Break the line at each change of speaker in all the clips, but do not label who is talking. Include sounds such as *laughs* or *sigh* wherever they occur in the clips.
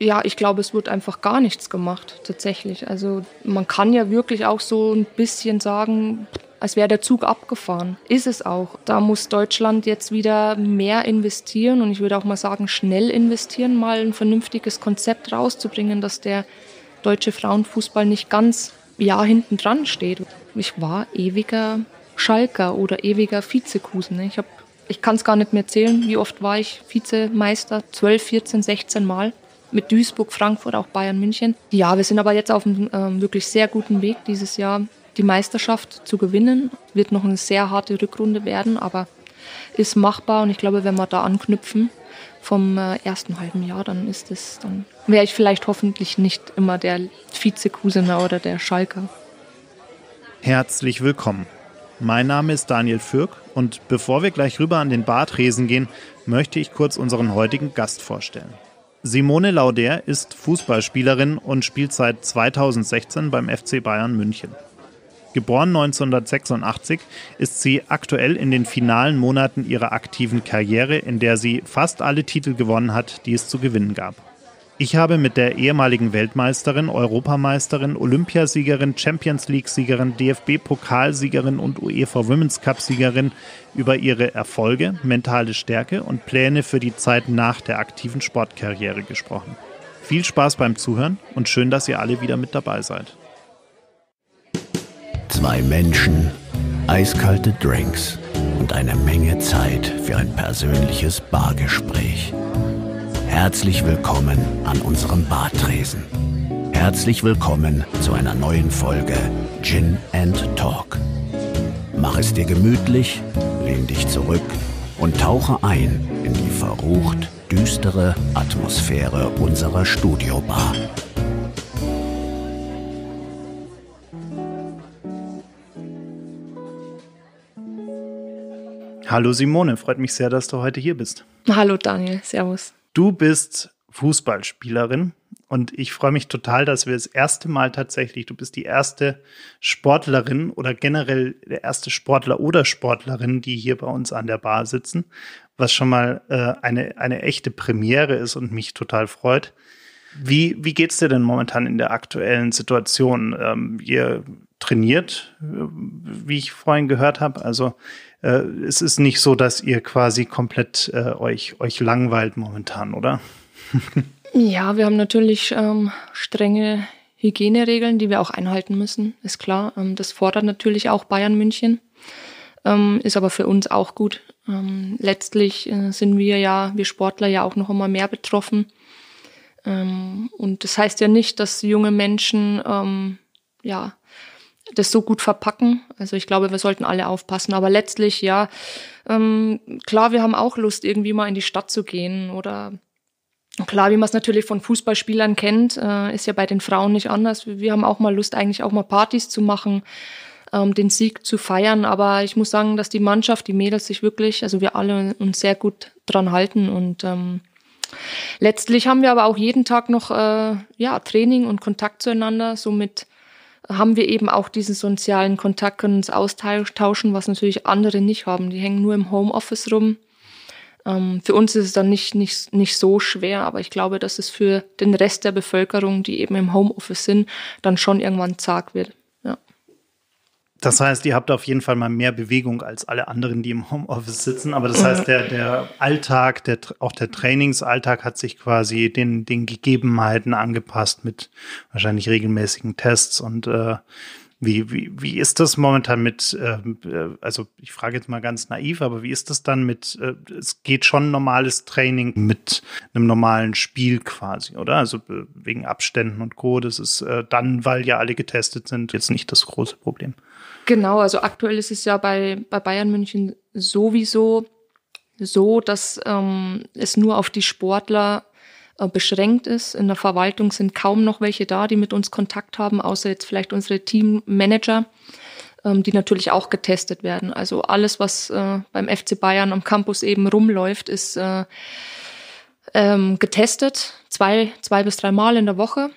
ja, ich glaube, es wird einfach gar nichts gemacht, tatsächlich. Also man kann ja wirklich auch so ein bisschen sagen, als wäre der Zug abgefahren. Ist es auch. Da muss Deutschland jetzt wieder mehr investieren und ich würde auch mal sagen, schnell investieren, mal ein vernünftiges Konzept rauszubringen, dass der deutsche Frauenfußball nicht ganz ja hinten dran steht. Ich war ewiger Schalker oder ewiger Vizekusen. Ne? Ich ich kann es gar nicht mehr zählen, wie oft war ich Vizemeister? 12, 14, 16 Mal mit Duisburg, Frankfurt, auch Bayern, München. Ja, wir sind aber jetzt auf einem ähm, wirklich sehr guten Weg dieses Jahr die Meisterschaft zu gewinnen. Wird noch eine sehr harte Rückrunde werden, aber ist machbar und ich glaube, wenn wir da anknüpfen vom äh, ersten halben Jahr, dann ist es, dann wäre ich vielleicht hoffentlich nicht immer der Vizekusener oder der Schalker.
Herzlich willkommen. Mein Name ist Daniel Fürk und bevor wir gleich rüber an den Badresen gehen, möchte ich kurz unseren heutigen Gast vorstellen. Simone Lauder ist Fußballspielerin und spielt seit 2016 beim FC Bayern München. Geboren 1986 ist sie aktuell in den finalen Monaten ihrer aktiven Karriere, in der sie fast alle Titel gewonnen hat, die es zu gewinnen gab. Ich habe mit der ehemaligen Weltmeisterin, Europameisterin, Olympiasiegerin, Champions League-Siegerin, DFB-Pokalsiegerin und UEFA Women's Cup-Siegerin über ihre Erfolge, mentale Stärke und Pläne für die Zeit nach der aktiven Sportkarriere gesprochen. Viel Spaß beim Zuhören und schön, dass ihr alle wieder mit dabei seid. Zwei Menschen, eiskalte Drinks und eine Menge Zeit für ein persönliches Bargespräch. Herzlich willkommen an unserem Bartresen. Herzlich willkommen zu einer neuen Folge Gin and Talk. Mach es dir gemütlich, lehn dich zurück und tauche ein in die verrucht düstere Atmosphäre unserer Studiobar. Hallo Simone, freut mich sehr, dass du heute hier bist.
Hallo Daniel, Servus.
Du bist Fußballspielerin und ich freue mich total, dass wir das erste Mal tatsächlich, du bist die erste Sportlerin oder generell der erste Sportler oder Sportlerin, die hier bei uns an der Bar sitzen, was schon mal äh, eine, eine echte Premiere ist und mich total freut. Wie, wie geht es dir denn momentan in der aktuellen Situation? Ähm, ihr trainiert, äh, wie ich vorhin gehört habe, also äh, es ist nicht so, dass ihr quasi komplett äh, euch, euch langweilt momentan, oder?
*laughs* ja, wir haben natürlich ähm, strenge Hygieneregeln, die wir auch einhalten müssen, ist klar. Ähm, das fordert natürlich auch Bayern München, ähm, ist aber für uns auch gut. Ähm, letztlich äh, sind wir ja, wir Sportler ja auch noch einmal mehr betroffen. Ähm, und das heißt ja nicht, dass junge Menschen ähm, ja, das so gut verpacken. Also ich glaube, wir sollten alle aufpassen. Aber letztlich, ja, ähm, klar, wir haben auch Lust, irgendwie mal in die Stadt zu gehen oder Klar, wie man es natürlich von Fußballspielern kennt, äh, ist ja bei den Frauen nicht anders. Wir, wir haben auch mal Lust, eigentlich auch mal Partys zu machen, ähm, den Sieg zu feiern. Aber ich muss sagen, dass die Mannschaft, die Mädels sich wirklich, also wir alle uns sehr gut dran halten. Und ähm, letztlich haben wir aber auch jeden Tag noch äh, ja, Training und Kontakt zueinander. Somit haben wir eben auch diesen sozialen Kontakt, können uns austauschen, was natürlich andere nicht haben. Die hängen nur im Homeoffice rum. Ähm, für uns ist es dann nicht, nicht, nicht so schwer, aber ich glaube, dass es für den Rest der Bevölkerung, die eben im Homeoffice sind, dann schon irgendwann zart wird.
Das heißt, ihr habt auf jeden Fall mal mehr Bewegung als alle anderen, die im Homeoffice sitzen. Aber das heißt, der, der Alltag, der, auch der Trainingsalltag hat sich quasi den, den Gegebenheiten angepasst mit wahrscheinlich regelmäßigen Tests und äh, wie, wie, wie ist das momentan mit, ähm, äh, also ich frage jetzt mal ganz naiv, aber wie ist das dann mit, äh, es geht schon normales Training mit einem normalen Spiel quasi, oder? Also äh, wegen Abständen und Co. Das ist äh, dann, weil ja alle getestet sind, jetzt nicht das große Problem.
Genau, also aktuell ist es ja bei, bei Bayern München sowieso so, dass ähm, es nur auf die Sportler äh, beschränkt ist. In der Verwaltung sind kaum noch welche da, die mit uns Kontakt haben, außer jetzt vielleicht unsere Teammanager, ähm, die natürlich auch getestet werden. Also alles, was äh, beim FC Bayern am Campus eben rumläuft, ist äh, ähm, getestet, zwei, zwei bis drei Mal in der Woche.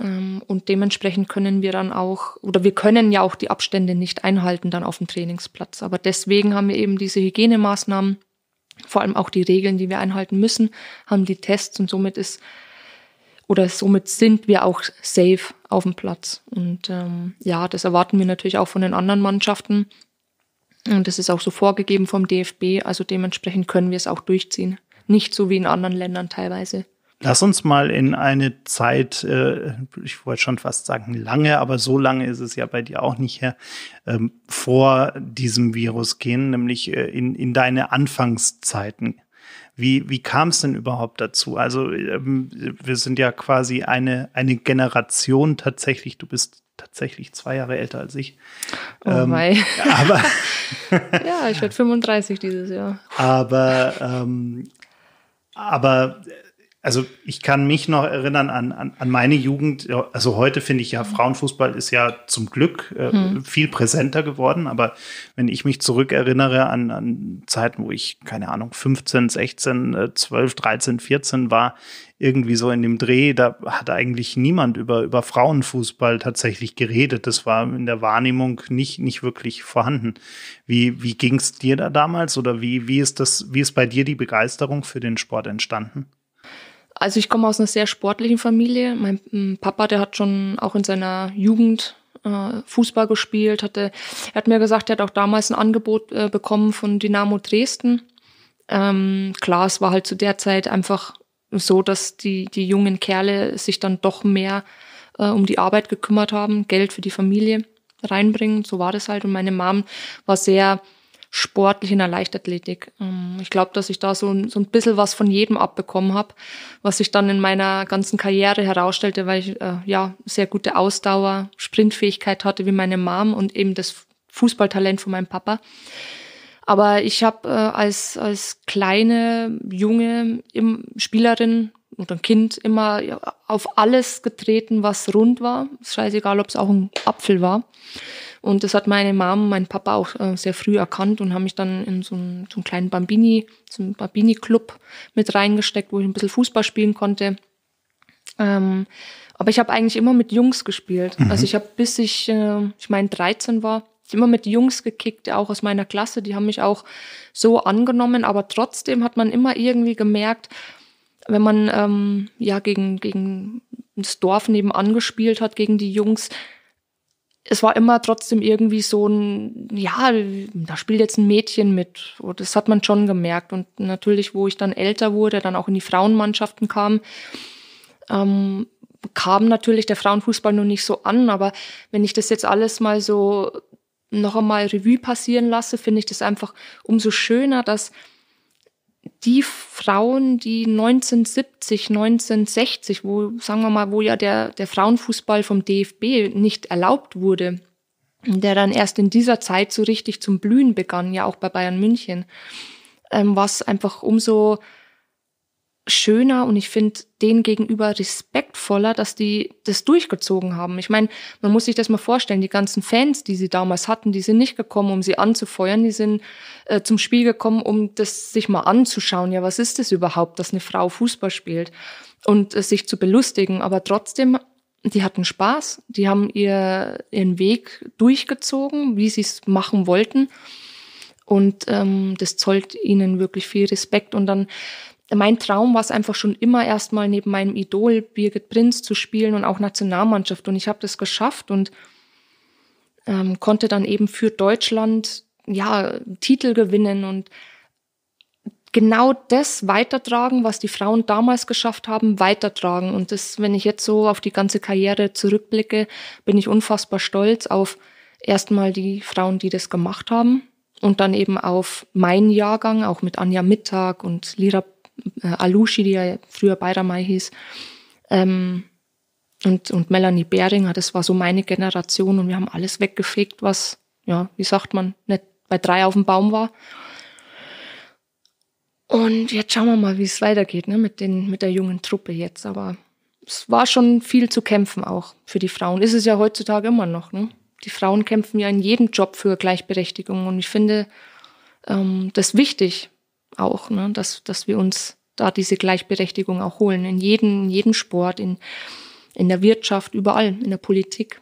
Ähm, und dementsprechend können wir dann auch, oder wir können ja auch die Abstände nicht einhalten dann auf dem Trainingsplatz. Aber deswegen haben wir eben diese Hygienemaßnahmen vor allem auch die Regeln, die wir einhalten müssen, haben die Tests und somit ist oder somit sind wir auch safe auf dem Platz. Und ähm, ja, das erwarten wir natürlich auch von den anderen Mannschaften. Und das ist auch so vorgegeben vom DFB, also dementsprechend können wir es auch durchziehen. Nicht so wie in anderen Ländern teilweise,
Lass uns mal in eine Zeit, äh, ich wollte schon fast sagen lange, aber so lange ist es ja bei dir auch nicht her, ähm, vor diesem Virus gehen, nämlich äh, in, in deine Anfangszeiten. Wie, wie kam es denn überhaupt dazu? Also ähm, wir sind ja quasi eine, eine Generation tatsächlich, du bist tatsächlich zwei Jahre älter als ich. Oh ähm, *laughs* Aber *laughs* ja, ich
werde 35 dieses Jahr.
Aber, ähm, aber also ich kann mich noch erinnern an, an, an meine Jugend. Also heute finde ich ja, mhm. Frauenfußball ist ja zum Glück äh, hm. viel präsenter geworden. Aber wenn ich mich zurückerinnere an, an Zeiten, wo ich, keine Ahnung, 15, 16, 12, 13, 14 war, irgendwie so in dem Dreh, da hat eigentlich niemand über, über Frauenfußball tatsächlich geredet. Das war in der Wahrnehmung nicht, nicht wirklich vorhanden. Wie, wie ging es dir da damals oder wie, wie, ist das, wie ist bei dir die Begeisterung für den Sport entstanden?
Also ich komme aus einer sehr sportlichen Familie. Mein Papa, der hat schon auch in seiner Jugend äh, Fußball gespielt, hatte, er hat mir gesagt, er hat auch damals ein Angebot äh, bekommen von Dynamo Dresden. Ähm, klar, es war halt zu der Zeit einfach so, dass die, die jungen Kerle sich dann doch mehr äh, um die Arbeit gekümmert haben, Geld für die Familie reinbringen. So war das halt. Und meine Mom war sehr sportlich in der Leichtathletik. Ähm, ich glaube, dass ich da so, so ein bisschen was von jedem abbekommen habe, was sich dann in meiner ganzen Karriere herausstellte, weil ich äh, ja sehr gute Ausdauer, Sprintfähigkeit hatte wie meine Mom und eben das Fußballtalent von meinem Papa. Aber ich habe äh, als, als kleine, junge Spielerin oder ein Kind immer auf alles getreten, was rund war. Scheißegal, ob es auch ein Apfel war. Und das hat meine Mom, mein Papa auch äh, sehr früh erkannt und haben mich dann in so einen, so einen kleinen Bambini, so einen Bambini-Club mit reingesteckt, wo ich ein bisschen Fußball spielen konnte. Ähm, aber ich habe eigentlich immer mit Jungs gespielt. Mhm. Also ich habe bis ich, äh, ich meine, 13 war, immer mit Jungs gekickt, auch aus meiner Klasse. Die haben mich auch so angenommen, aber trotzdem hat man immer irgendwie gemerkt, wenn man ähm, ja gegen, gegen das Dorf nebenan gespielt hat, gegen die Jungs, es war immer trotzdem irgendwie so ein, ja, da spielt jetzt ein Mädchen mit. Das hat man schon gemerkt. Und natürlich, wo ich dann älter wurde, dann auch in die Frauenmannschaften kam, ähm, kam natürlich der Frauenfußball noch nicht so an. Aber wenn ich das jetzt alles mal so noch einmal Revue passieren lasse, finde ich das einfach umso schöner, dass die Frauen, die 1970, 1960, wo, sagen wir mal, wo ja der, der Frauenfußball vom DFB nicht erlaubt wurde, der dann erst in dieser Zeit so richtig zum Blühen begann, ja auch bei Bayern München, ähm, was einfach umso schöner und ich finde den gegenüber respektvoller, dass die das durchgezogen haben. Ich meine, man muss sich das mal vorstellen, die ganzen Fans, die sie damals hatten, die sind nicht gekommen, um sie anzufeuern, die sind äh, zum Spiel gekommen, um das sich mal anzuschauen. Ja, was ist das überhaupt, dass eine Frau Fußball spielt und äh, sich zu belustigen, aber trotzdem die hatten Spaß, die haben ihr, ihren Weg durchgezogen, wie sie es machen wollten. Und ähm, das zollt ihnen wirklich viel Respekt. Und dann mein Traum war es einfach schon immer erstmal neben meinem Idol Birgit Prinz zu spielen und auch Nationalmannschaft. Und ich habe das geschafft und ähm, konnte dann eben für Deutschland ja Titel gewinnen und genau das weitertragen, was die Frauen damals geschafft haben, weitertragen. Und das, wenn ich jetzt so auf die ganze Karriere zurückblicke, bin ich unfassbar stolz auf erstmal die Frauen, die das gemacht haben. Und dann eben auf meinen Jahrgang, auch mit Anja Mittag und Lira äh, Alushi, die ja früher Bayramai hieß, ähm, und, und Melanie Behringer, das war so meine Generation und wir haben alles weggefegt, was, ja, wie sagt man, nicht bei drei auf dem Baum war. Und jetzt schauen wir mal, wie es weitergeht ne, mit, den, mit der jungen Truppe jetzt. Aber es war schon viel zu kämpfen auch für die Frauen. Ist es ja heutzutage immer noch. Ne? Die Frauen kämpfen ja in jedem Job für Gleichberechtigung. Und ich finde ähm, das wichtig, auch, ne? dass, dass wir uns da diese Gleichberechtigung auch holen. In jedem, in jedem Sport, in, in der Wirtschaft, überall, in der Politik.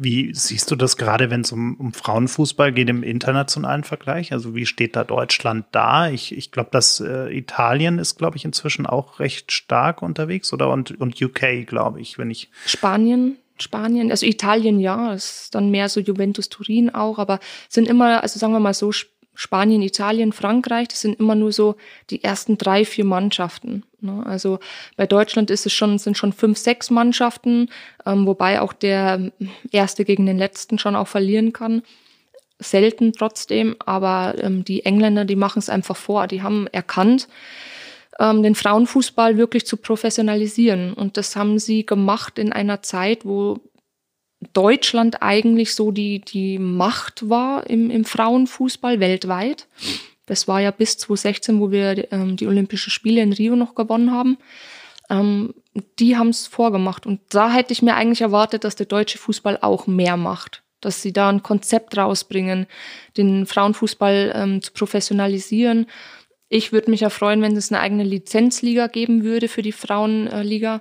Wie siehst du das gerade, wenn es um, um, Frauenfußball geht im internationalen Vergleich? Also wie steht da Deutschland da? Ich, ich glaube, dass äh, Italien ist, glaube ich, inzwischen auch recht stark unterwegs, oder? Und, und UK, glaube ich, wenn ich.
Spanien, Spanien, also Italien ja, ist dann mehr so Juventus Turin auch, aber sind immer, also sagen wir mal so, Sp Spanien, Italien, Frankreich, das sind immer nur so die ersten drei, vier Mannschaften. Ne? Also bei Deutschland ist es schon, sind schon fünf, sechs Mannschaften, ähm, wobei auch der erste gegen den letzten schon auch verlieren kann. Selten trotzdem, aber ähm, die Engländer, die machen es einfach vor. Die haben erkannt, ähm, den Frauenfußball wirklich zu professionalisieren. Und das haben sie gemacht in einer Zeit, wo Deutschland eigentlich so die, die Macht war im, im Frauenfußball weltweit. Das war ja bis 2016, wo wir ähm, die Olympischen Spiele in Rio noch gewonnen haben. Ähm, die haben es vorgemacht. Und da hätte ich mir eigentlich erwartet, dass der deutsche Fußball auch mehr macht. Dass sie da ein Konzept rausbringen, den Frauenfußball ähm, zu professionalisieren. Ich würde mich ja freuen, wenn es eine eigene Lizenzliga geben würde für die Frauenliga. Äh,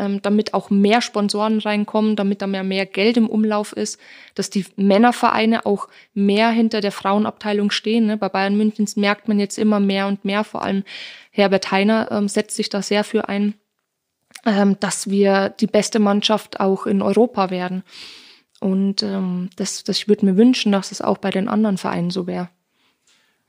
ähm, damit auch mehr Sponsoren reinkommen, damit da mehr, mehr Geld im Umlauf ist, dass die Männervereine auch mehr hinter der Frauenabteilung stehen. Ne? Bei Bayern München merkt man jetzt immer mehr und mehr, vor allem Herbert Heiner ähm, setzt sich da sehr für ein, ähm, dass wir die beste Mannschaft auch in Europa werden. Und ähm, das, das ich würde mir wünschen, dass es das auch bei den anderen Vereinen so wäre.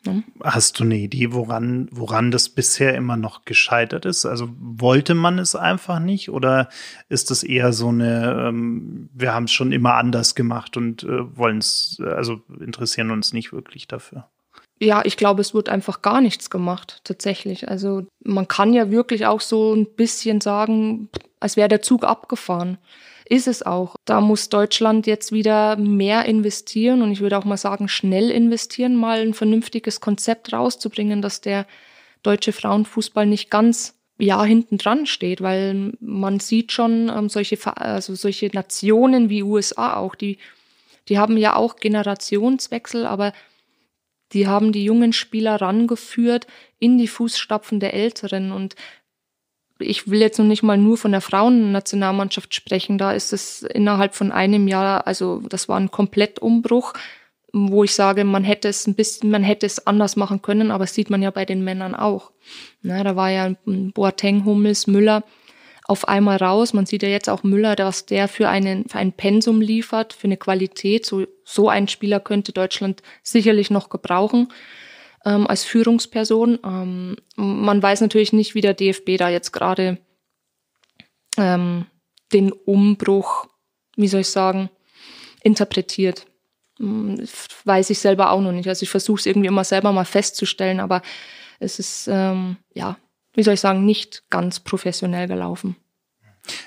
Ne?
Hast du eine Idee, woran, woran das bisher immer noch gescheitert ist? Also wollte man es einfach nicht oder ist das eher so eine, ähm, wir haben es schon immer anders gemacht und äh, wollen es, äh, also interessieren uns nicht wirklich dafür?
Ja, ich glaube, es wird einfach gar nichts gemacht, tatsächlich. Also man kann ja wirklich auch so ein bisschen sagen, als wäre der Zug abgefahren ist es auch. Da muss Deutschland jetzt wieder mehr investieren und ich würde auch mal sagen, schnell investieren, mal ein vernünftiges Konzept rauszubringen, dass der deutsche Frauenfußball nicht ganz ja hinten dran steht, weil man sieht schon ähm, solche also solche Nationen wie USA auch, die die haben ja auch Generationswechsel, aber die haben die jungen Spieler rangeführt in die Fußstapfen der Älteren und ich will jetzt noch nicht mal nur von der Frauennationalmannschaft sprechen. Da ist es innerhalb von einem Jahr, also das war ein Komplettumbruch, wo ich sage, man hätte es ein bisschen, man hätte es anders machen können, aber das sieht man ja bei den Männern auch. Na, da war ja Boateng, Hummels, Müller auf einmal raus. Man sieht ja jetzt auch Müller, was der für, einen, für ein Pensum liefert, für eine Qualität. So, so ein Spieler könnte Deutschland sicherlich noch gebrauchen ähm, als Führungsperson. Ähm, man weiß natürlich nicht, wie der DFB da jetzt gerade ähm, den Umbruch, wie soll ich sagen, interpretiert. Hm, weiß ich selber auch noch nicht. Also ich versuche es irgendwie immer selber mal festzustellen, aber es ist, ähm, ja, wie soll ich sagen, nicht ganz professionell gelaufen.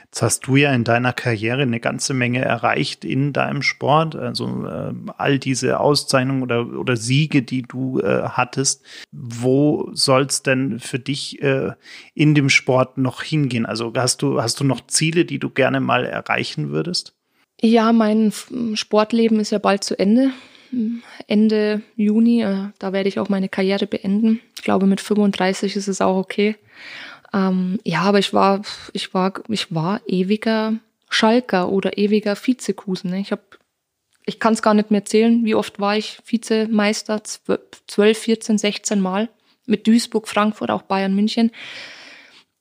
Jetzt hast du ja in deiner Karriere eine ganze Menge erreicht in deinem Sport, also äh, all diese Auszeichnungen oder, oder Siege, die du äh, hattest. Wo soll es denn für dich äh, in dem Sport noch hingehen? Also hast du, hast du noch Ziele, die du gerne mal erreichen würdest?
Ja, mein Sportleben ist ja bald zu Ende. Ende Juni, äh, da werde ich auch meine Karriere beenden. Ich glaube, mit 35 ist es auch okay. Ähm, ja, aber ich war, ich war, ich war ewiger Schalker oder ewiger Vizekusen. Ne? Ich habe ich kann es gar nicht mehr zählen, wie oft war ich Vizemeister, 12, 14, 16 Mal mit Duisburg, Frankfurt, auch Bayern, München.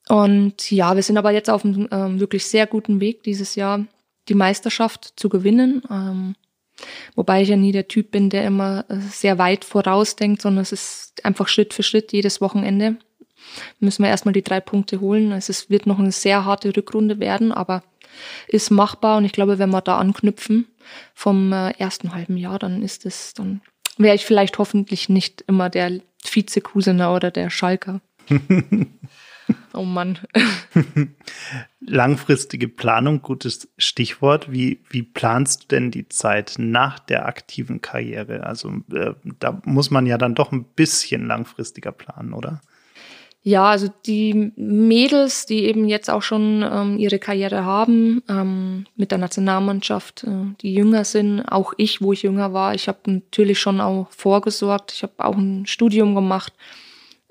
Und ja, wir sind aber jetzt auf einem ähm, wirklich sehr guten Weg, dieses Jahr die Meisterschaft zu gewinnen. Ähm, wobei ich ja nie der Typ bin, der immer äh, sehr weit vorausdenkt, sondern es ist einfach Schritt für Schritt jedes Wochenende müssen wir erstmal die drei Punkte holen. Also es wird noch eine sehr harte Rückrunde werden, aber ist machbar und ich glaube, wenn wir da anknüpfen vom äh, ersten halben Jahr, dann ist es, dann wäre ich vielleicht hoffentlich nicht immer der Vizekusener oder der Schalker. *laughs* oh Mann. *laughs*
Langfristige Planung, gutes Stichwort. Wie, wie planst du denn die Zeit nach der aktiven Karriere? Also äh, da muss man ja dann doch ein bisschen langfristiger planen, oder?
Ja, also die Mädels, die eben jetzt auch schon ähm, ihre Karriere haben, ähm, mit der Nationalmannschaft, äh, die jünger sind, auch ich, wo ich jünger war, ich habe natürlich schon auch vorgesorgt, ich habe auch ein Studium gemacht,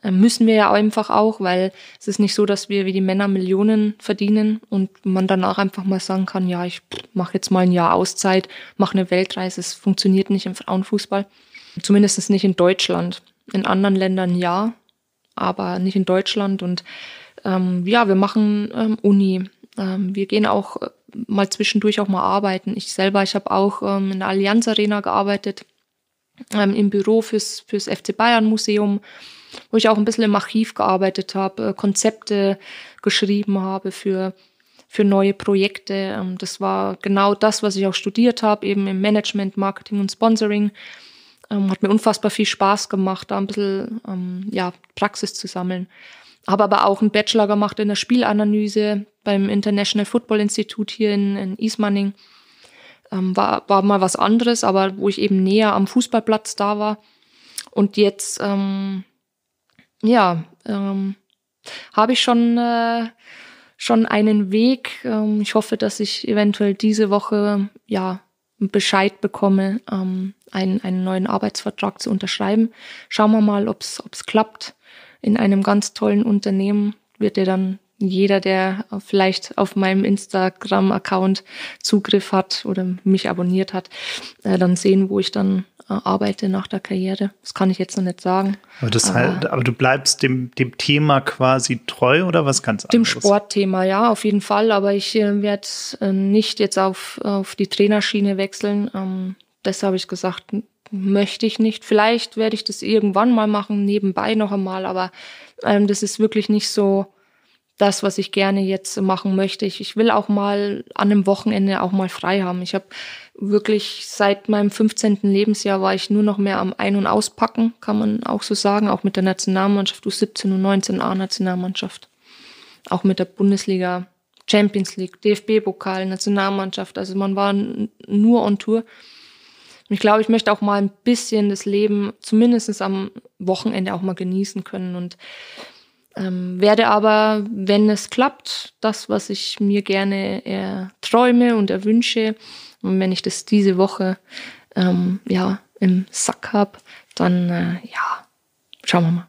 äh, müssen wir ja einfach auch, weil es ist nicht so, dass wir wie die Männer Millionen verdienen und man danach einfach mal sagen kann, ja, ich mache jetzt mal ein Jahr Auszeit, mache eine Weltreise, es funktioniert nicht im Frauenfußball, zumindest nicht in Deutschland. In anderen Ländern ja, aber nicht in Deutschland. Und ähm, ja, wir machen ähm, Uni. Ähm, wir gehen auch äh, mal zwischendurch auch mal arbeiten. Ich selber, ich habe auch ähm, in der Allianz Arena gearbeitet, ähm, im Büro fürs, fürs FC Bayern Museum, wo ich auch ein bisschen im Archiv gearbeitet habe, äh, Konzepte geschrieben habe für, für neue Projekte. Ähm, das war genau das, was ich auch studiert habe, eben im Management, Marketing und Sponsoring. Ähm, hat mir unfassbar viel Spaß gemacht, da ein bisschen ähm, ja, Praxis zu sammeln. Habe aber auch einen Bachelor gemacht in der Spielanalyse beim International Football Institute hier in, in Ismaning. Ähm, war, war mal was anderes, aber wo ich eben näher am Fußballplatz da war. Und jetzt, ähm, ja, ähm, habe ich schon, äh, schon einen Weg. Ähm, ich hoffe, dass ich eventuell diese Woche, ja, Bescheid bekomme, ähm, einen, einen neuen Arbeitsvertrag zu unterschreiben. Schauen wir mal, ob es klappt. In einem ganz tollen Unternehmen wird er dann jeder, der vielleicht auf meinem Instagram-Account Zugriff hat oder mich abonniert hat, äh, dann sehen, wo ich dann äh, arbeite nach der Karriere. Das kann ich jetzt noch nicht sagen. Aber, das aber, halt,
aber du bleibst dem, dem Thema quasi treu oder was ganz anderes? Dem
Sportthema, ja, auf jeden Fall. Aber ich äh, werde äh, nicht jetzt auf, auf die Trainerschiene wechseln. Ähm, das habe ich gesagt, möchte ich nicht. Vielleicht werde ich das irgendwann mal machen, nebenbei noch einmal, aber ähm, das ist wirklich nicht so das, was ich gerne jetzt machen möchte. Ich, ich will auch mal an einem Wochenende auch mal frei haben. Ich habe wirklich seit meinem 15. Lebensjahr war ich nur noch mehr am Ein- und Auspacken, kann man auch so sagen, auch mit der Nationalmannschaft, U17 und 19A-Nationalmannschaft, auch mit der Bundesliga, Champions League, DFB-Pokal, Nationalmannschaft. Also man war nur on Tour. Und ich glaube, ich möchte auch mal ein bisschen das Leben, zumindest am Wochenende, auch mal genießen können und ähm, werde aber, wenn es klappt, das, was ich mir gerne erträume und erwünsche, und wenn ich das diese Woche ähm, ja, im Sack habe, dann äh, ja, schauen wir mal.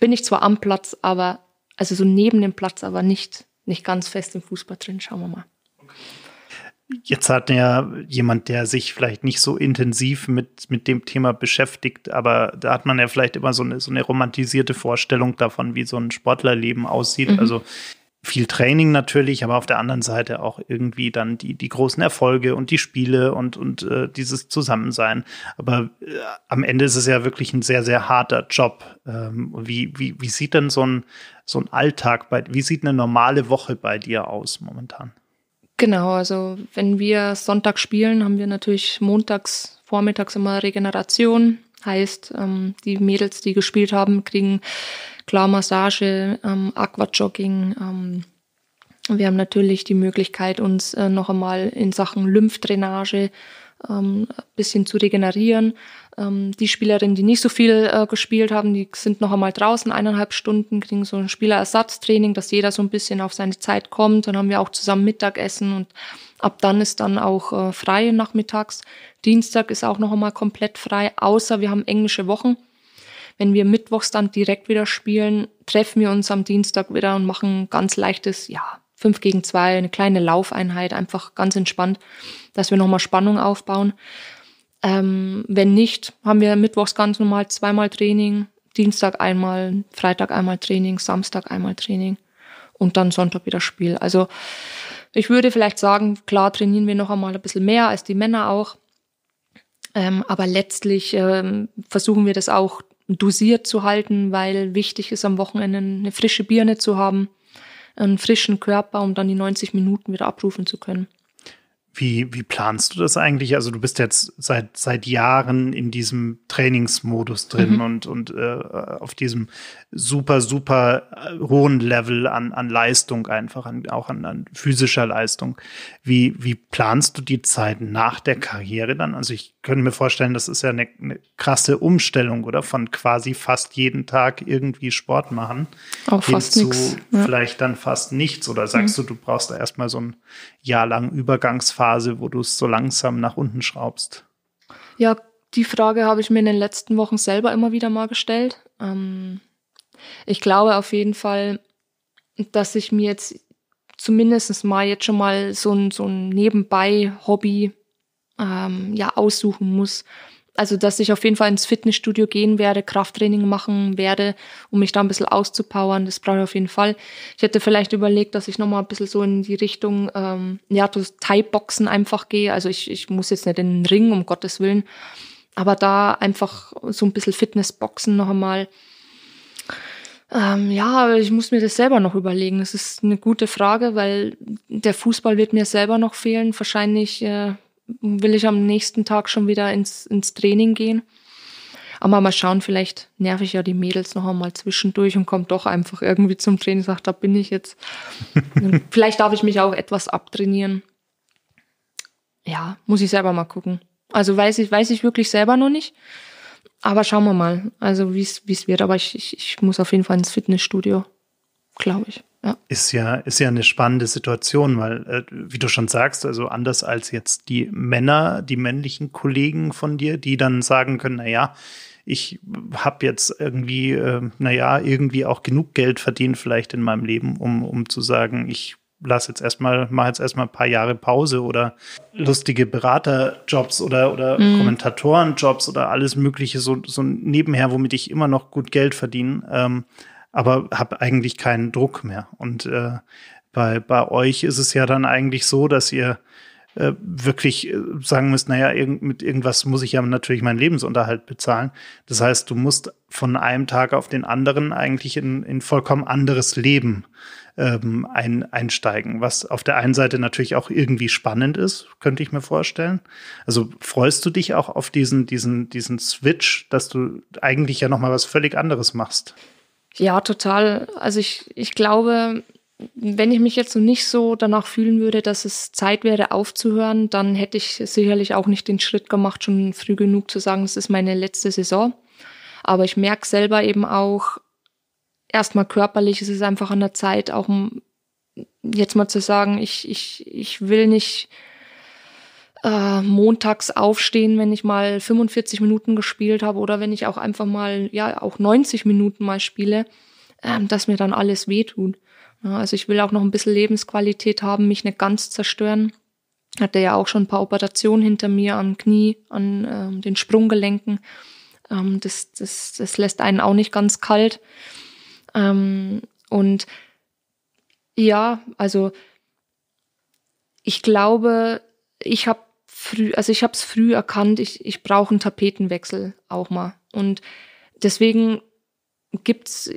Bin ich zwar am Platz, aber also so neben dem Platz, aber nicht, nicht ganz fest im Fußball drin, schauen wir mal. Okay.
Jetzt hat ja jemand, der sich vielleicht nicht so intensiv mit, mit dem Thema beschäftigt, aber da hat man ja vielleicht immer so eine, so eine romantisierte Vorstellung davon, wie so ein Sportlerleben aussieht. Mhm. Also viel Training natürlich, aber auf der anderen Seite auch irgendwie dann die, die großen Erfolge und die Spiele und, und äh, dieses Zusammensein. Aber äh, am Ende ist es ja wirklich ein sehr, sehr harter Job. Ähm, wie, wie, wie sieht denn so ein, so ein Alltag bei, wie sieht eine normale Woche bei dir aus momentan?
Genau, also wenn wir Sonntag spielen, haben wir natürlich montags, vormittags immer Regeneration. Heißt, ähm, die Mädels, die gespielt haben, kriegen klar Massage, ähm, Aquajogging. Ähm, wir haben natürlich die Möglichkeit, uns äh, noch einmal in Sachen Lymphdrainage ähm, ein bisschen zu regenerieren. Ähm, die Spielerinnen, die nicht so viel äh, gespielt haben, die sind noch einmal draußen, eineinhalb Stunden, kriegen so ein Spielerersatztraining, dass jeder so ein bisschen auf seine Zeit kommt. Dann haben wir auch zusammen Mittagessen und ab dann ist dann auch äh, frei nachmittags. Dienstag ist auch noch einmal komplett frei, außer wir haben englische Wochen. Wenn wir mittwochs dann direkt wieder spielen, treffen wir uns am Dienstag wieder und machen ganz leichtes, ja, 5 gegen 2, eine kleine Laufeinheit, einfach ganz entspannt, dass wir nochmal Spannung aufbauen. Ähm, wenn nicht, haben wir mittwochs ganz normal zweimal Training, Dienstag einmal, Freitag einmal Training, Samstag einmal Training und dann Sonntag wieder Spiel. Also ich würde vielleicht sagen, klar trainieren wir noch einmal ein bisschen mehr als die Männer auch. Ähm, aber letztlich ähm, versuchen wir das auch dosiert zu halten, weil wichtig ist, am Wochenende eine frische Birne zu haben, einen frischen Körper, um dann die 90 Minuten wieder abrufen zu können.
Wie, wie planst du das eigentlich? Also du bist jetzt seit, seit Jahren in diesem Trainingsmodus drin mhm. und, und äh, auf diesem super, super äh, hohen Level an, an Leistung einfach, an, auch an, an physischer Leistung. Wie, wie planst du die Zeit nach der Karriere dann? Also ich könnte mir vorstellen, das ist ja eine, eine krasse Umstellung, oder? Von quasi fast jeden Tag irgendwie Sport machen. Auch fast nichts. Ja. Vielleicht dann fast nichts. Oder sagst mhm. du, du brauchst da erstmal so ein Jahr lang Übergangsphase? Phase, wo du es so langsam nach unten schraubst?
Ja, die Frage habe ich mir in den letzten Wochen selber immer wieder mal gestellt. Ähm, ich glaube auf jeden Fall, dass ich mir jetzt zumindest mal jetzt schon mal so ein, so ein Nebenbei-Hobby ähm, ja, aussuchen muss, also dass ich auf jeden Fall ins Fitnessstudio gehen werde, Krafttraining machen werde, um mich da ein bisschen auszupowern. Das brauche ich auf jeden Fall. Ich hätte vielleicht überlegt, dass ich nochmal ein bisschen so in die Richtung, ähm, ja, Thai-Boxen einfach gehe. Also ich, ich muss jetzt nicht in den Ring, um Gottes Willen. Aber da einfach so ein bisschen Fitnessboxen noch einmal. Ähm, ja, ich muss mir das selber noch überlegen. Das ist eine gute Frage, weil der Fußball wird mir selber noch fehlen. Wahrscheinlich äh, will ich am nächsten Tag schon wieder ins, ins Training gehen. Aber mal schauen, vielleicht nerv ich ja die Mädels noch einmal zwischendurch und komme doch einfach irgendwie zum Training und sage, da bin ich jetzt. *laughs* vielleicht darf ich mich auch etwas abtrainieren. Ja, muss ich selber mal gucken. Also weiß ich, weiß ich wirklich selber noch nicht. Aber schauen wir mal, also wie es wird. Aber ich, ich, ich muss auf jeden Fall ins Fitnessstudio glaube ich. Ja.
Ist ja, ist ja eine spannende Situation, weil, äh, wie du schon sagst, also anders als jetzt die Männer, die männlichen Kollegen von dir, die dann sagen können, naja, ich habe jetzt irgendwie, äh, naja, irgendwie auch genug Geld verdient vielleicht in meinem Leben, um, um zu sagen, ich lasse jetzt erstmal, mache jetzt erstmal ein paar Jahre Pause oder lustige Beraterjobs oder, oder mm. Kommentatorenjobs oder alles Mögliche so, so nebenher, womit ich immer noch gut Geld verdiene. Ähm, aber habe eigentlich keinen Druck mehr. Und äh, bei, bei euch ist es ja dann eigentlich so, dass ihr äh, wirklich äh, sagen müsst, naja, irg mit irgendwas muss ich ja natürlich meinen Lebensunterhalt bezahlen. Das heißt, du musst von einem Tag auf den anderen eigentlich in, in vollkommen anderes Leben ähm, ein, einsteigen, was auf der einen Seite natürlich auch irgendwie spannend ist, könnte ich mir vorstellen. Also freust du dich auch auf diesen, diesen, diesen Switch, dass du eigentlich ja nochmal was völlig anderes machst?
Ja, total. Also ich, ich glaube, wenn ich mich jetzt so nicht so danach fühlen würde, dass es Zeit wäre aufzuhören, dann hätte ich sicherlich auch nicht den Schritt gemacht, schon früh genug zu sagen, es ist meine letzte Saison. Aber ich merke selber eben auch, erstmal körperlich ist es einfach an der Zeit, auch um jetzt mal zu sagen, ich, ich, ich will nicht äh, montags aufstehen, wenn ich mal 45 Minuten gespielt habe oder wenn ich auch einfach mal, ja, auch 90 Minuten mal spiele, ähm, dass mir dann alles wehtut. Ja, also ich will auch noch ein bisschen Lebensqualität haben, mich nicht ganz zerstören. Hatte ja auch schon ein paar Operationen hinter mir am Knie, an ähm, den Sprunggelenken. Ähm, das, das, das lässt einen auch nicht ganz kalt. Ähm, und ja, also ich glaube, ich habe früh, also ich habe es früh erkannt, ich, ich brauche einen Tapetenwechsel auch mal. Und deswegen gibt es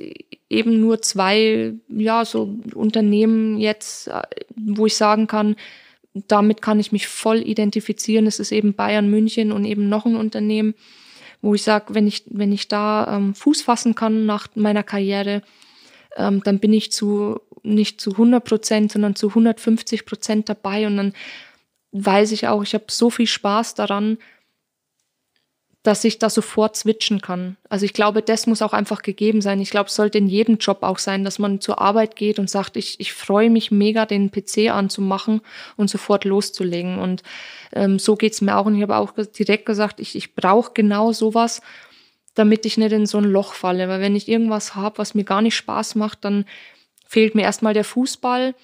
eben nur zwei, ja, so Unternehmen jetzt, äh, wo ich sagen kann, damit kann ich mich voll identifizieren. Es ist eben Bayern München und eben noch ein Unternehmen, wo ich sage, wenn ich, wenn ich da ähm, Fuß fassen kann nach meiner Karriere, ähm, dann bin ich zu nicht zu 100 Prozent, sondern zu 150 Prozent dabei und dann weiß ich auch, ich habe so viel Spaß daran, dass ich da sofort switchen kann. Also ich glaube, das muss auch einfach gegeben sein. Ich glaube, es sollte in jedem Job auch sein, dass man zur Arbeit geht und sagt, ich, ich freue mich mega, den PC anzumachen und sofort loszulegen. Und ähm, so geht's mir auch. Und ich habe auch direkt gesagt, ich, ich brauche genau sowas, damit ich nicht in so ein Loch falle. Weil wenn ich irgendwas habe, was mir gar nicht Spaß macht, dann fehlt mir erstmal der Fußball,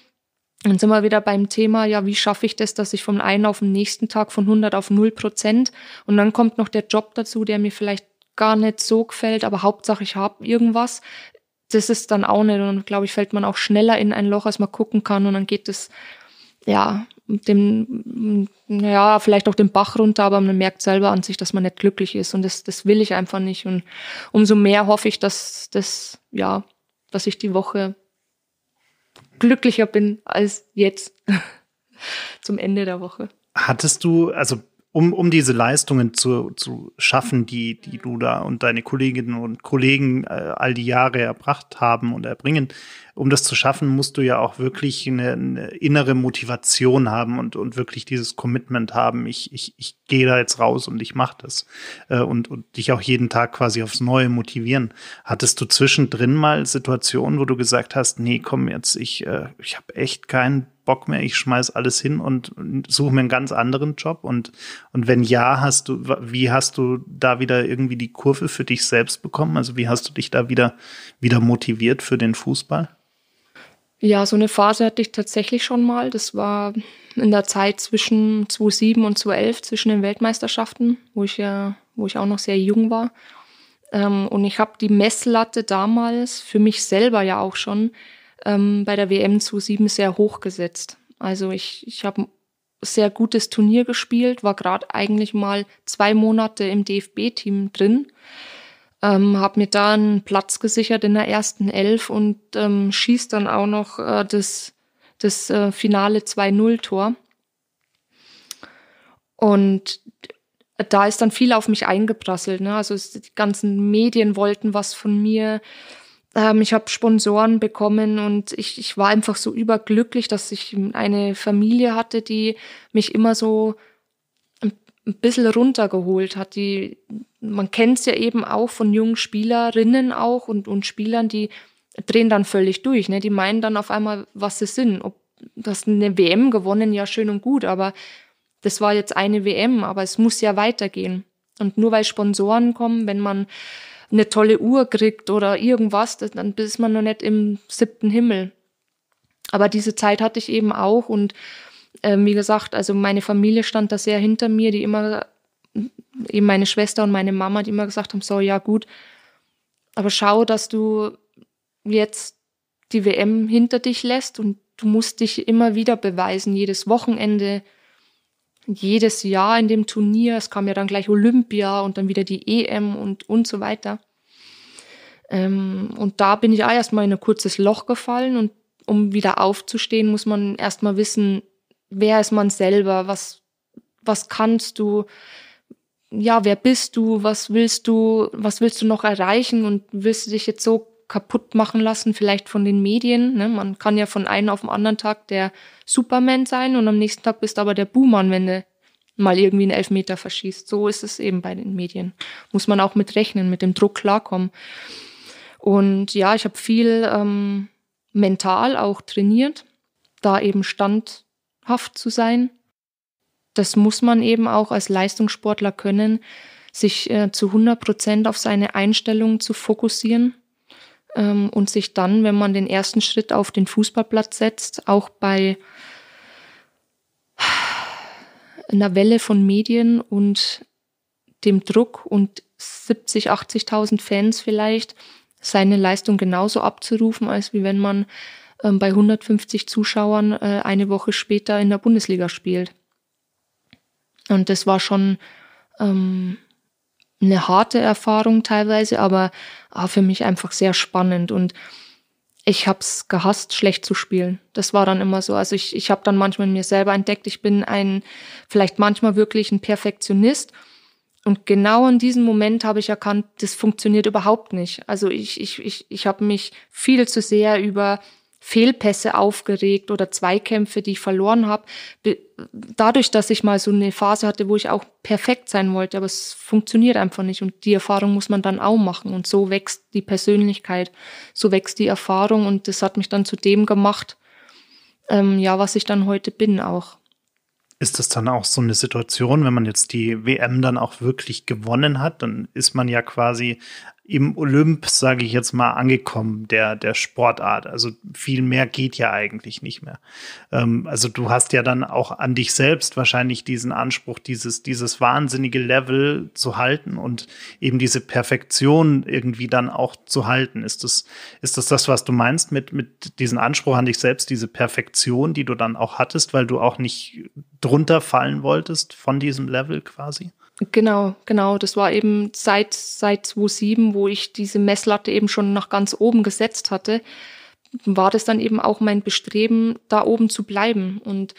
dann sind wir wieder beim Thema, ja, wie schaffe ich das, dass ich vom einen auf den nächsten Tag von 100 auf 0 Prozent und dann kommt noch der Job dazu, der mir vielleicht gar nicht so gefällt, aber Hauptsache ich habe irgendwas. Das ist dann auch nicht und dann, glaube ich, fällt man auch schneller in ein Loch, als man gucken kann und dann geht es, ja, dem, ja, vielleicht auch den Bach runter, aber man merkt selber an sich, dass man nicht glücklich ist und das, das will ich einfach nicht und umso mehr hoffe ich, dass das, ja, dass ich die Woche glücklicher bin als jetzt *laughs* zum Ende der Woche.
Hattest du, also um, um diese Leistungen zu, zu schaffen, die, die du da und deine Kolleginnen und Kollegen äh, all die Jahre erbracht haben und erbringen, um das zu schaffen, musst du ja auch wirklich eine, eine innere Motivation haben und, und wirklich dieses Commitment haben, ich, ich, ich gehe da jetzt raus und ich mache das äh, und, und dich auch jeden Tag quasi aufs Neue motivieren. Hattest du zwischendrin mal Situationen, wo du gesagt hast, nee, komm jetzt, ich, äh, ich habe echt keinen Bock mehr, ich schmeiß alles hin und suche mir einen ganz anderen Job? Und, und wenn ja, hast du, wie hast du da wieder irgendwie die Kurve für dich selbst bekommen? Also wie hast du dich da wieder, wieder motiviert für den Fußball?
Ja, so eine Phase hatte ich tatsächlich schon mal. Das war in der Zeit zwischen 2007 und 2011, zwischen den Weltmeisterschaften, wo ich ja, wo ich auch noch sehr jung war. Ähm, und ich habe die Messlatte damals für mich selber ja auch schon ähm, bei der WM zu sieben sehr hoch gesetzt. Also ich, ich habe ein sehr gutes Turnier gespielt, war gerade eigentlich mal zwei Monate im DFB-Team drin, ähm, habe mir da einen Platz gesichert in der ersten Elf und ähm, schieß dann auch noch äh, das, das äh, finale 2-0-Tor. Und da ist dann viel auf mich eingeprasselt. Ne? Also die ganzen Medien wollten was von mir ähm, ich habe Sponsoren bekommen und ich, ich war einfach so überglücklich, dass ich eine Familie hatte, die mich immer so ein, bisschen runtergeholt hat. Die, man kennt es ja eben auch von jungen Spielerinnen auch und, und Spielern, die drehen dann völlig durch. Ne? Die meinen dann auf einmal, was sie sind. Ob das eine WM gewonnen, ja schön und gut, aber das war jetzt eine WM, aber es muss ja weitergehen. Und nur weil Sponsoren kommen, wenn man eine tolle Uhr kriegt oder irgendwas, dann ist man noch nicht im siebten Himmel. Aber diese Zeit hatte ich eben auch und äh, wie gesagt, also meine Familie stand da sehr hinter mir, die immer, eben meine Schwester und meine Mama, die immer gesagt haben, so ja gut, aber schau, dass du jetzt die WM hinter dich lässt und du musst dich immer wieder beweisen, jedes Wochenende, jedes Jahr in dem Turnier. Es kam ja dann gleich Olympia und dann wieder die EM und, und so weiter. Ähm, und da bin ich auch erstmal in ein kurzes Loch gefallen und um wieder aufzustehen, muss man erstmal wissen, wer ist man selber, was, was kannst du, ja, wer bist du, was willst du, was willst du noch erreichen und willst du dich jetzt so kaputt machen lassen, vielleicht von den Medien. Ne? Man kann ja von einem auf den anderen Tag der Superman sein und am nächsten Tag bist aber der Buhmann, wenn du mal irgendwie einen Elfmeter verschießt. So ist es eben bei den Medien. Muss man auch mit rechnen, mit dem Druck klarkommen. Und ja, ich habe viel ähm, mental auch trainiert, da eben standhaft zu sein. Das muss man eben auch als Leistungssportler können, sich äh, zu 100 Prozent auf seine Einstellung zu fokussieren ähm, und sich dann, wenn man den ersten Schritt auf den Fußballplatz setzt, auch bei einer Welle von Medien und dem Druck und 70, 80.000 Fans vielleicht seine Leistung genauso abzurufen, als wie wenn man ähm, bei 150 Zuschauern äh, eine Woche später in der Bundesliga spielt. Und das war schon ähm, eine harte Erfahrung teilweise, aber ah, für mich einfach sehr spannend und ich hab's gehasst, schlecht zu spielen. Das war dann immer so. Also ich, ich habe dann manchmal in mir selber entdeckt, ich bin ein, vielleicht manchmal wirklich ein Perfektionist. Und genau in diesem Moment habe ich erkannt, das funktioniert überhaupt nicht. Also ich, ich, ich, ich habe mich viel zu sehr über Fehlpässe aufgeregt oder Zweikämpfe, die ich verloren habe. Dadurch, dass ich mal so eine Phase hatte, wo ich auch perfekt sein wollte, aber es funktioniert einfach nicht. Und die Erfahrung muss man dann auch machen. Und so wächst die Persönlichkeit, so wächst die Erfahrung. Und das hat mich dann zu dem gemacht, ähm, ja, was ich dann heute bin auch.
Ist das dann auch so eine Situation, wenn man jetzt die WM dann auch wirklich gewonnen hat, dann ist man ja quasi im Olymp, sage ich jetzt mal, angekommen der, der Sportart. Also viel mehr geht ja eigentlich nicht mehr. Ähm, also du hast ja dann auch an dich selbst wahrscheinlich diesen Anspruch, dieses, dieses wahnsinnige Level zu halten und eben diese Perfektion irgendwie dann auch zu halten. Ist das, ist das das, was du meinst mit, mit diesem Anspruch an dich selbst, diese Perfektion, die du dann auch hattest, weil du auch nicht drunter fallen wolltest von diesem Level quasi?
Genau, genau. Das war eben seit, seit 2007, wo ich diese Messlatte eben schon nach ganz oben gesetzt hatte, war das dann eben auch mein Bestreben, da oben zu bleiben. Und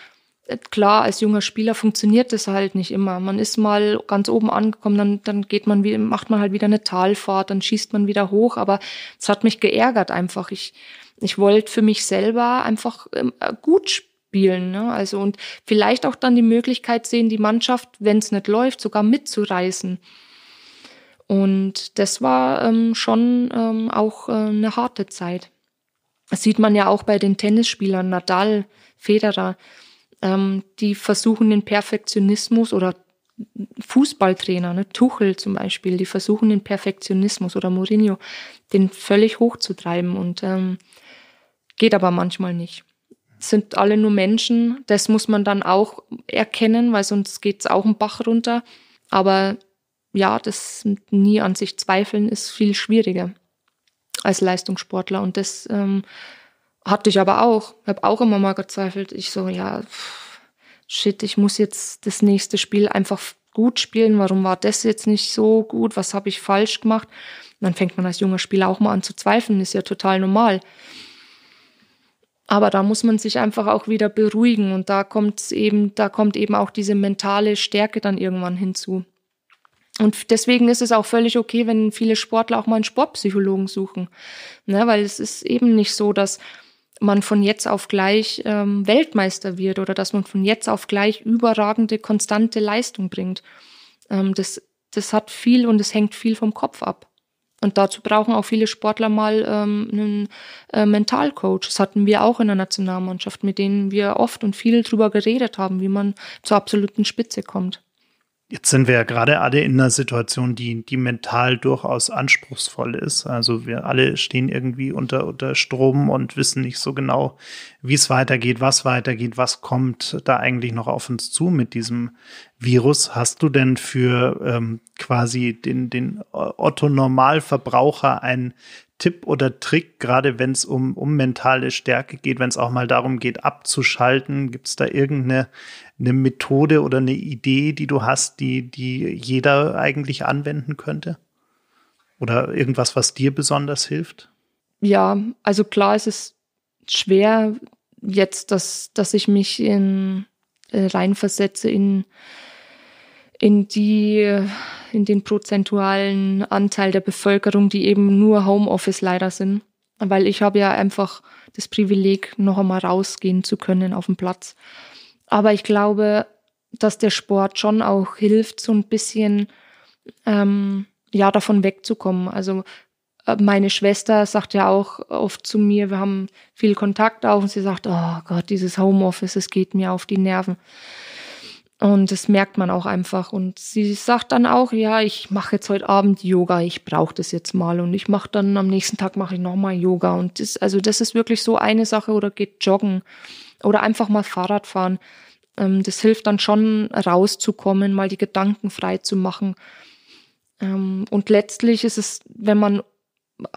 äh, klar, als junger Spieler funktioniert das halt nicht immer. Man ist mal ganz oben angekommen, dann, dann geht man wie, macht man halt wieder eine Talfahrt, dann schießt man wieder hoch. Aber es hat mich geärgert einfach. Ich, ich wollte für mich selber einfach ähm, gut spielen spielen. Ne? Also und vielleicht auch dann die Möglichkeit sehen, die Mannschaft, wenn es nicht läuft, sogar mitzureißen. Und das war ähm, schon ähm, auch äh, eine harte Zeit. Das sieht man ja auch bei den Tennisspielern Nadal, Federer, ähm, die versuchen den Perfektionismus oder Fußballtrainer, ne, Tuchel zum Beispiel, die versuchen den Perfektionismus oder Mourinho, den völlig hochzutreiben und ähm, geht aber manchmal nicht sind alle nur Menschen. Das muss man dann auch erkennen, weil sonst geht es auch einen Bach runter. Aber ja, das nie an sich zweifeln ist viel schwieriger als Leistungssportler. Und das ähm, hatte ich aber auch. Ich habe auch immer mal gezweifelt. Ich so, ja, pff, shit, ich muss jetzt das nächste Spiel einfach gut spielen. Warum war das jetzt nicht so gut? Was habe ich falsch gemacht? Und dann fängt man als junger Spieler auch mal an zu zweifeln. Ist ja total normal. Aber da muss man sich einfach auch wieder beruhigen und da kommt eben, da kommt eben auch diese mentale Stärke dann irgendwann hinzu. Und deswegen ist es auch völlig okay, wenn viele Sportler auch mal einen Sportpsychologen suchen. Ne, weil es ist eben nicht so, dass man von jetzt auf gleich ähm, Weltmeister wird oder dass man von jetzt auf gleich überragende, konstante Leistung bringt. Ähm, das, das hat viel und es hängt viel vom Kopf ab. Und dazu brauchen auch viele Sportler mal ähm, einen äh, Mentalcoach. Das hatten wir auch in der Nationalmannschaft, mit denen wir oft und viel drüber geredet haben, wie man zur absoluten Spitze kommt.
Jetzt sind wir ja gerade alle in einer Situation, die, die mental durchaus anspruchsvoll ist. Also wir alle stehen irgendwie unter, unter Strom und wissen nicht so genau, wie es weitergeht, was weitergeht, was kommt da eigentlich noch auf uns zu mit diesem Virus. Hast du denn für ähm, quasi den, den äh, Otto-Normalverbraucher einen Tipp oder Trick, gerade wenn es um, um mentale Stärke geht, wenn es auch mal darum geht, abzuschalten? Gibt es da irgendeine eine Methode oder eine Idee, die du hast, die, die jeder eigentlich anwenden könnte? Oder irgendwas, was dir besonders hilft?
Ja, also klar, ist es schwer jetzt, dass, dass ich mich in, äh, reinversetze in in die, in den prozentualen Anteil der Bevölkerung, die eben nur Homeoffice leider sind. Weil ich habe ja einfach das Privileg, noch einmal rausgehen zu können auf dem Platz. Aber ich glaube, dass der Sport schon auch hilft, so ein bisschen ähm, ja davon wegzukommen. Also äh, meine Schwester sagt ja auch oft zu mir, wir haben viel Kontakt auch und sie sagt, oh Gott, dieses Homeoffice, es geht mir auf die Nerven. Und das merkt man auch einfach. Und sie sagt dann auch, ja, ich mache jetzt heute Abend Yoga, ich brauche das jetzt mal. Und ich mache dann am nächsten Tag mache ich nochmal Yoga. Und das, also das ist wirklich so eine Sache oder geht joggen oder einfach mal Fahrrad fahren. Ähm, das hilft dann schon rauszukommen, mal die Gedanken frei zu machen. Ähm, und letztlich ist es, wenn man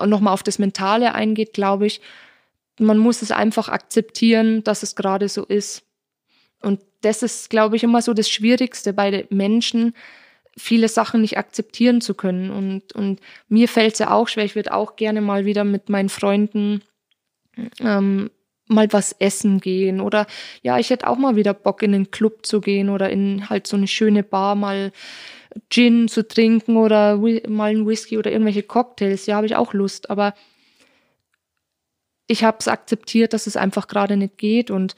nochmal auf das Mentale eingeht, glaube ich, man muss es einfach akzeptieren, dass es gerade so ist und das ist, glaube ich, immer so das Schwierigste bei den Menschen, viele Sachen nicht akzeptieren zu können. Und, und mir fällt es ja auch schwer. Ich würde auch gerne mal wieder mit meinen Freunden ähm, mal was essen gehen. Oder ja, ich hätte auch mal wieder Bock, in den Club zu gehen oder in halt so eine schöne Bar mal Gin zu trinken oder mal einen Whisky oder irgendwelche Cocktails. Ja, habe ich auch Lust. Aber ich habe es akzeptiert, dass es einfach gerade nicht geht und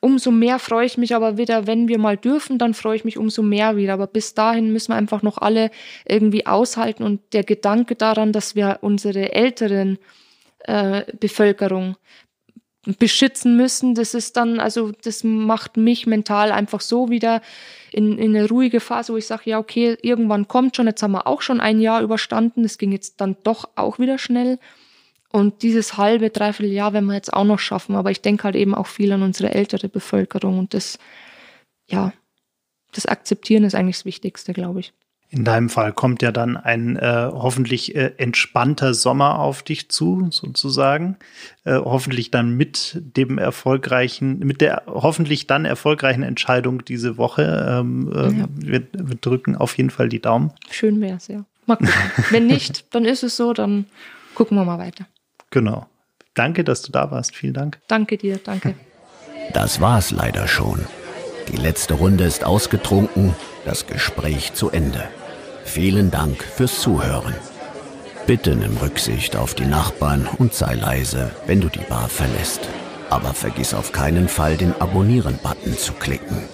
umso mehr freue ich mich aber wieder, wenn wir mal dürfen, dann freue ich mich umso mehr wieder. Aber bis dahin müssen wir einfach noch alle irgendwie aushalten und der Gedanke daran, dass wir unsere älteren äh, Bevölkerung beschützen müssen, das ist dann, also das macht mich mental einfach so wieder in, in eine ruhige Phase, wo ich sage, ja, okay, irgendwann kommt schon, jetzt haben wir auch schon ein Jahr überstanden, das ging jetzt dann doch auch wieder schnell. Und dieses halbe, dreiviertel Jahr werden wir jetzt auch noch schaffen. Aber ich denke halt eben auch viel an unsere ältere Bevölkerung. Und das, ja, das Akzeptieren ist eigentlich das Wichtigste, glaube ich.
In deinem Fall kommt ja dann ein äh, hoffentlich äh, entspannter Sommer auf dich zu, sozusagen. Äh, hoffentlich dann mit dem erfolgreichen, mit der hoffentlich dann erfolgreichen Entscheidung diese Woche. Ähm, ähm ja. wir, wir, drücken auf jeden Fall die Daumen.
Schön wäre es, ja. Mal gucken. *laughs* Wenn nicht, dann ist es so, dann gucken wir mal weiter.
Genau. Danke, dass du da warst. Vielen Dank.
Danke dir, danke.
Das war's leider schon. Die letzte Runde ist ausgetrunken, das Gespräch zu Ende. Vielen Dank fürs Zuhören. Bitte nimm Rücksicht auf die Nachbarn und sei leise, wenn du die Bar verlässt. Aber vergiss auf keinen Fall den Abonnieren-Button zu klicken.